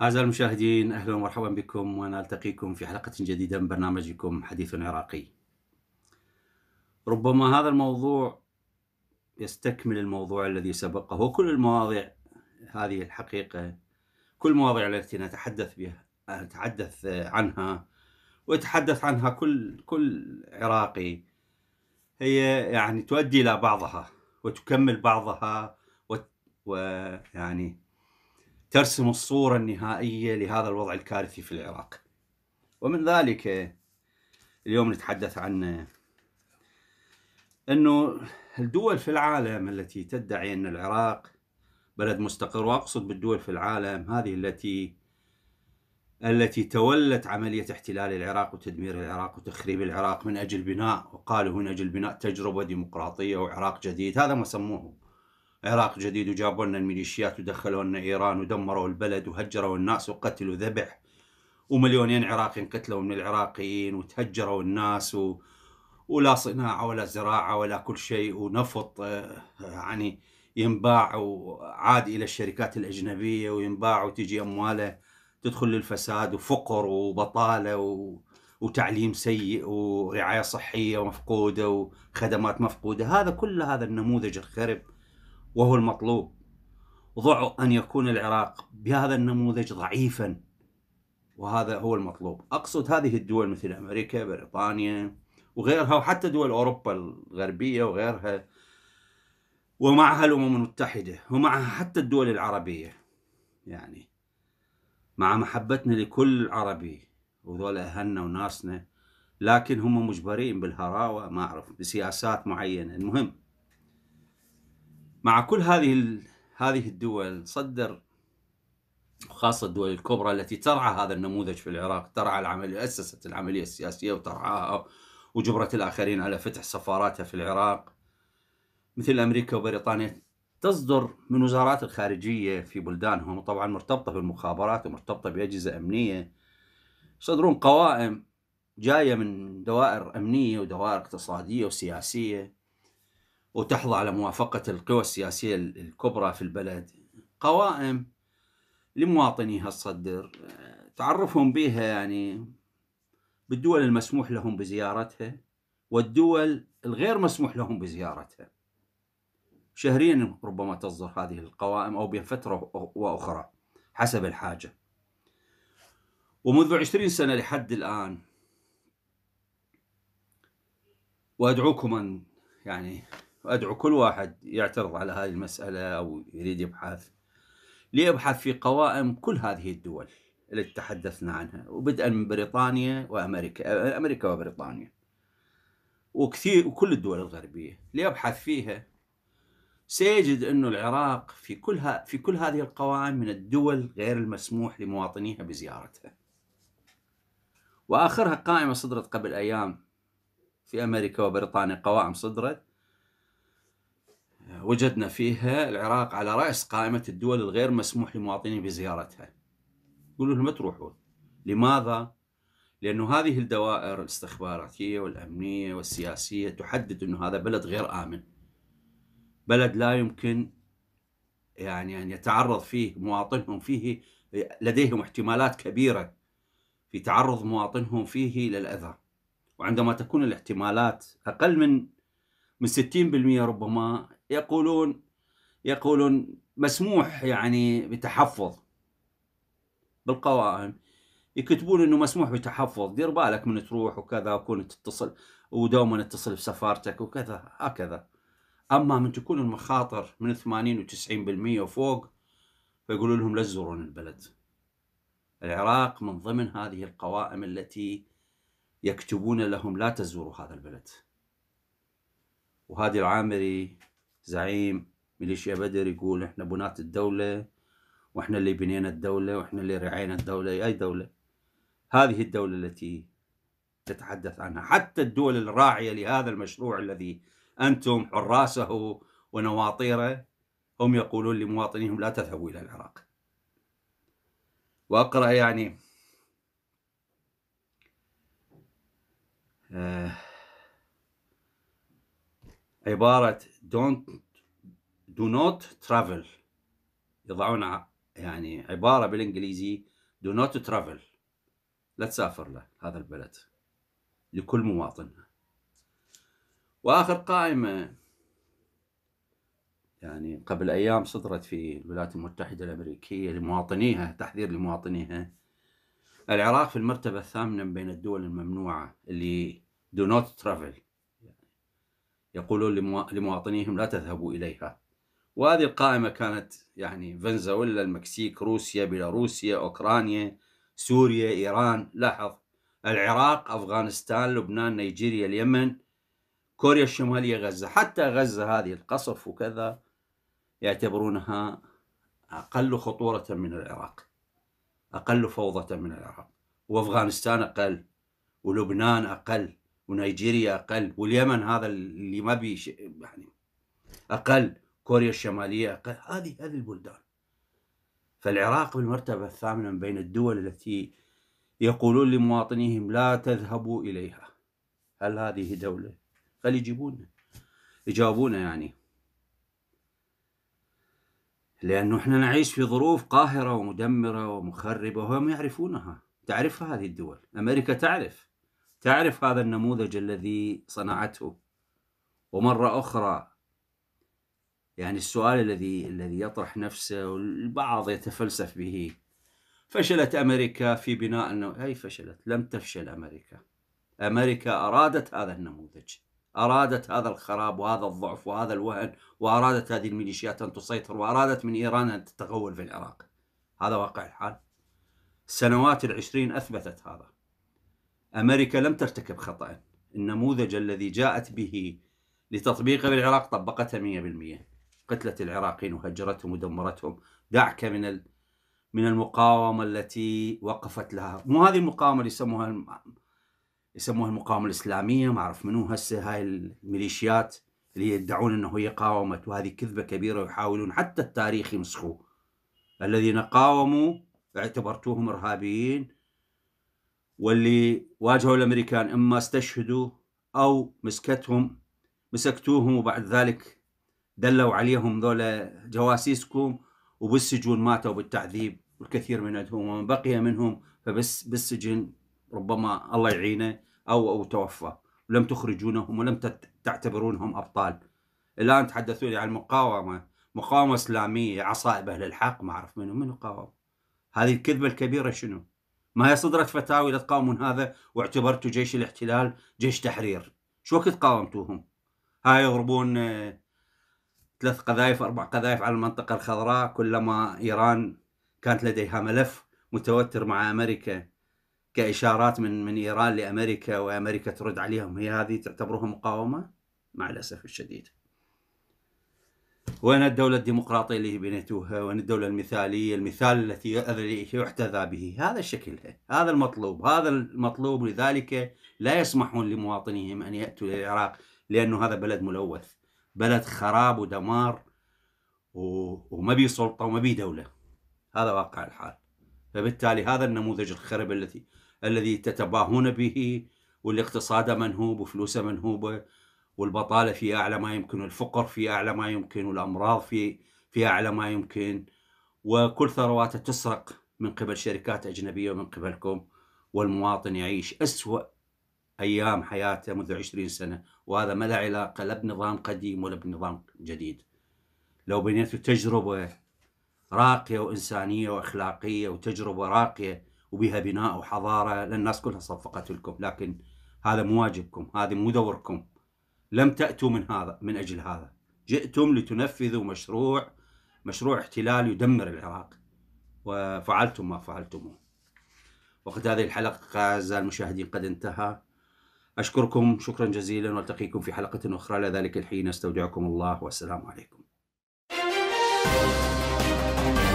أعزائي المشاهدين أهلا ومرحبا بكم وأنا ألتقيكم في حلقة جديدة من برنامجكم حديث عراقي ربما هذا الموضوع يستكمل الموضوع الذي سبقه وكل المواضيع هذه الحقيقة كل المواضيع التي نتحدث بها نتحدث آه، عنها ويتحدث عنها كل كل عراقي هي يعني تؤدي إلى بعضها وتكمل بعضها ويعني ترسم الصورة النهائية لهذا الوضع الكارثي في العراق ومن ذلك اليوم نتحدث عن أنه الدول في العالم التي تدعي أن العراق بلد مستقر واقصد بالدول في العالم هذه التي التي تولت عملية احتلال العراق وتدمير العراق وتخريب العراق من أجل بناء وقالوا من أجل بناء تجربة ديمقراطية وعراق جديد هذا ما سموه عراق جديد وجابوا لنا الميليشيات ودخلوا لنا إيران ودمروا البلد وهجروا الناس وقتلوا ذبح ومليونين عراقي انقتلوا من العراقيين وتهجروا الناس و... ولا صناعة ولا زراعة ولا كل شيء ونفط آه، يعني ينباع وعاد الى الشركات الاجنبيه وينباع وتجي امواله تدخل للفساد وفقر وبطاله و... وتعليم سيء ورعايه صحيه مفقوده وخدمات مفقوده هذا كل هذا النموذج الخرب وهو المطلوب ضع ان يكون العراق بهذا النموذج ضعيفا وهذا هو المطلوب اقصد هذه الدول مثل امريكا بريطانيا وغيرها وحتى دول اوروبا الغربيه وغيرها ومعها الأمم المتحدة ومعها حتى الدول العربية يعني مع محبتنا لكل عربي وذول أهلنا وناسنا لكن هم مجبرين بالهراوة ما أعرف بسياسات معينة المهم مع كل هذه هذه الدول صدر خاصة الدول الكبرى التي ترعى هذا النموذج في العراق ترعى العملية أسست العملية السياسية وترعاها وجبرت الآخرين على فتح سفاراتها في العراق مثل أمريكا وبريطانيا تصدر من وزارات الخارجية في بلدانهم وطبعا مرتبطة بالمخابرات ومرتبطة بأجهزة أمنية يصدرون قوائم جاية من دوائر أمنية ودوائر اقتصادية وسياسية وتحظى على موافقة القوى السياسية الكبرى في البلد قوائم لمواطنيها الصدر آه، تعرفهم بها يعني بالدول المسموح لهم بزيارتها والدول الغير مسموح لهم بزيارتها شهريا ربما تصدر هذه القوائم أو بين فترة وأخرى حسب الحاجة ومنذ عشرين سنة لحد الآن وأدعوكم أن يعني أدعو كل واحد يعترض على هذه المسألة أو يريد يبحث ليبحث في قوائم كل هذه الدول التي تحدثنا عنها وبدءا من بريطانيا وأمريكا أمريكا وبريطانيا وكثير وكل الدول الغربية ليبحث فيها سيجد أن العراق في كل, في كل هذه القوائم من الدول غير المسموح لمواطنيها بزيارتها وآخرها قائمة صدرت قبل أيام في أمريكا وبريطانيا قوائم صدرت وجدنا فيها العراق على رأس قائمة الدول الغير مسموح لمواطنيها بزيارتها يقولوا لهم ما تروحون لماذا؟ لأنه هذه الدوائر الاستخباراتية والأمنية والسياسية تحدد أنه هذا بلد غير آمن بلد لا يمكن يعني أن يتعرض فيه مواطنهم فيه لديهم احتمالات كبيرة في تعرض مواطنهم فيه للأذى وعندما تكون الاحتمالات أقل من من 60% ربما يقولون يقولون مسموح يعني بتحفظ بالقوائم يكتبون انه مسموح بتحفظ دير بالك من تروح وكذا وكون تتصل ودوما اتصل بسفارتك وكذا هكذا اما من تكون المخاطر من 80 و90% وفوق فيقولوا لهم لا تزورون البلد العراق من ضمن هذه القوائم التي يكتبون لهم لا تزوروا هذا البلد وهادي العامري زعيم ميليشيا بدر يقول احنا بناة الدولة واحنا اللي بنينا الدولة واحنا اللي رعينا الدولة اي دولة هذه الدولة التي تتحدث عنها حتى الدول الراعية لهذا المشروع الذي أنتم حراسه ونواطيره هم يقولون لمواطنيهم لا تذهبوا إلى العراق وأقرأ يعني آه، عبارة don't do not travel يضعون يعني عبارة بالإنجليزي do not travel لا تسافر له هذا البلد لكل مواطن واخر قائمه يعني قبل ايام صدرت في الولايات المتحده الامريكيه لمواطنيها تحذير لمواطنيها العراق في المرتبه الثامنه بين الدول الممنوعه اللي دو نوت ترافل يقولون لمواطنيهم لا تذهبوا اليها وهذه القائمه كانت يعني فنزويلا المكسيك روسيا بيلاروسيا اوكرانيا سوريا ايران لاحظ العراق افغانستان لبنان نيجيريا اليمن كوريا الشمالية غزة حتى غزة هذه القصف وكذا يعتبرونها أقل خطورة من العراق أقل فوضى من العراق وأفغانستان أقل ولبنان أقل ونيجيريا أقل واليمن هذا اللي ما بي يعني أقل كوريا الشمالية أقل هذه هذه البلدان فالعراق بالمرتبة الثامنة من بين الدول التي يقولون لمواطنيهم لا تذهبوا إليها هل هذه دولة قال يجيبونا يجاوبونا يعني لأنه احنا نعيش في ظروف قاهرة ومدمرة ومخربة وهم يعرفونها تعرفها هذه الدول أمريكا تعرف تعرف هذا النموذج الذي صنعته ومرة أخرى يعني السؤال الذي الذي يطرح نفسه والبعض يتفلسف به فشلت أمريكا في بناء النموذج هي فشلت لم تفشل أمريكا أمريكا أرادت هذا النموذج أرادت هذا الخراب وهذا الضعف وهذا الوهن وأرادت هذه الميليشيات أن تسيطر وأرادت من إيران أن تتغول في العراق هذا واقع الحال السنوات العشرين أثبتت هذا أمريكا لم ترتكب خطأ النموذج الذي جاءت به لتطبيقه بالعراق طبقته 100% قتلت العراقيين وهجرتهم ودمرتهم دعك من من المقاومة التي وقفت لها مو هذه المقاومة اللي يسموها يسموها المقاومه الاسلاميه ما اعرف منو هسه هاي الميليشيات اللي يدعون انه هي قاومت وهذه كذبه كبيره ويحاولون حتى التاريخ يمسخوه الذين قاوموا اعتبرتوهم ارهابيين واللي واجهوا الامريكان اما استشهدوا او مسكتهم مسكتوهم وبعد ذلك دلوا عليهم ذولا جواسيسكم وبالسجون ماتوا بالتعذيب والكثير من عندهم ومن بقي منهم فبس بالسجن ربما الله يعينه أو أو توفى ولم تخرجونهم ولم تعتبرونهم أبطال الآن تحدثوا لي عن المقاومة مقاومة إسلامية عصائب أهل الحق ما أعرف منهم من قاوم هذه الكذبة الكبيرة شنو ما هي صدرت فتاوي لتقاومون هذا واعتبرتوا جيش الاحتلال جيش تحرير شو وقت قاومتوهم هاي يضربون آه، ثلاث قذائف أربع قذائف على المنطقة الخضراء كلما إيران كانت لديها ملف متوتر مع أمريكا كاشارات من من ايران لامريكا وامريكا ترد عليهم هي هذه تعتبرها مقاومه؟ مع الاسف الشديد. وين الدولة الديمقراطية اللي بنيتوها؟ وين الدولة المثالية؟ المثال التي يحتذى به، هذا شكلها، هذا المطلوب، هذا المطلوب لذلك لا يسمحون لمواطنيهم ان ياتوا الى العراق لانه هذا بلد ملوث، بلد خراب ودمار وما بي سلطة وما بي دولة. هذا واقع الحال. فبالتالي هذا النموذج الخرب الذي الذي تتباهون به واللي منهوب وفلوسه منهوبه والبطاله في اعلى ما يمكن والفقر في اعلى ما يمكن والامراض في في اعلى ما يمكن وكل ثرواته تسرق من قبل شركات اجنبيه ومن قبلكم والمواطن يعيش اسوء ايام حياته منذ 20 سنه وهذا ما له علاقه لا بنظام قديم ولا بنظام جديد لو بنيتوا تجربه راقية وإنسانية وإخلاقية وتجربة راقية وبها بناء وحضارة لأن الناس كلها صفقت لكم لكن هذا مو واجبكم هذا مو دوركم لم تأتوا من هذا من أجل هذا جئتم لتنفذوا مشروع مشروع احتلال يدمر العراق وفعلتم ما فعلتموه وقت هذه الحلقة أعزائي المشاهدين قد انتهى أشكركم شكرا جزيلا والتقيكم في حلقة أخرى لذلك الحين أستودعكم الله والسلام عليكم Thank you